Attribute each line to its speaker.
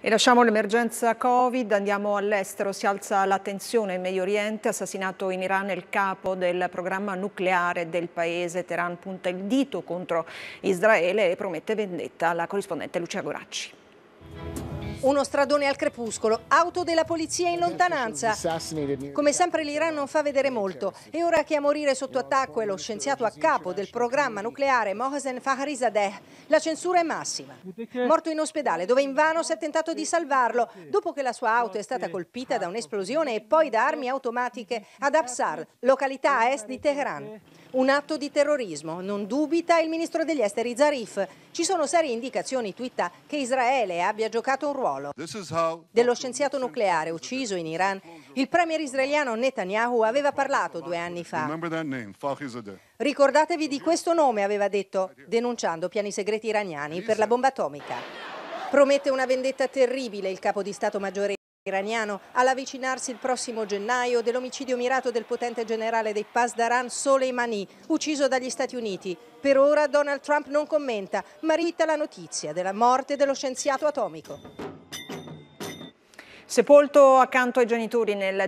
Speaker 1: E lasciamo l'emergenza Covid, andiamo all'estero, si alza la tensione in Medio Oriente, assassinato in Iran il capo del programma nucleare del paese, Teheran punta il dito contro Israele e promette vendetta alla corrispondente Lucia Goracci.
Speaker 2: Uno stradone al crepuscolo, auto della polizia in lontananza. Come sempre l'Iran non fa vedere molto e ora che a morire sotto attacco è lo scienziato a capo del programma nucleare Mohsen Fakhrizadeh, la censura è massima. Morto in ospedale dove invano si è tentato di salvarlo dopo che la sua auto è stata colpita da un'esplosione e poi da armi automatiche ad Absar, località a est di Teheran. Un atto di terrorismo, non dubita il ministro degli esteri Zarif. Ci sono serie indicazioni twitta che Israele abbia giocato un ruolo
Speaker 3: ruolo dello
Speaker 2: scienziato nucleare ucciso in Iran, il premier israeliano Netanyahu aveva parlato due anni fa. Ricordatevi di questo nome, aveva detto, denunciando piani segreti iraniani per la bomba atomica. Promette una vendetta terribile il capo di Stato maggiore iraniano all'avvicinarsi il prossimo gennaio dell'omicidio mirato del potente generale dei Pasdaran Soleimani, ucciso dagli Stati Uniti. Per ora Donald Trump non commenta, ma rita la notizia della morte dello scienziato atomico. Sepolto accanto ai genitori nel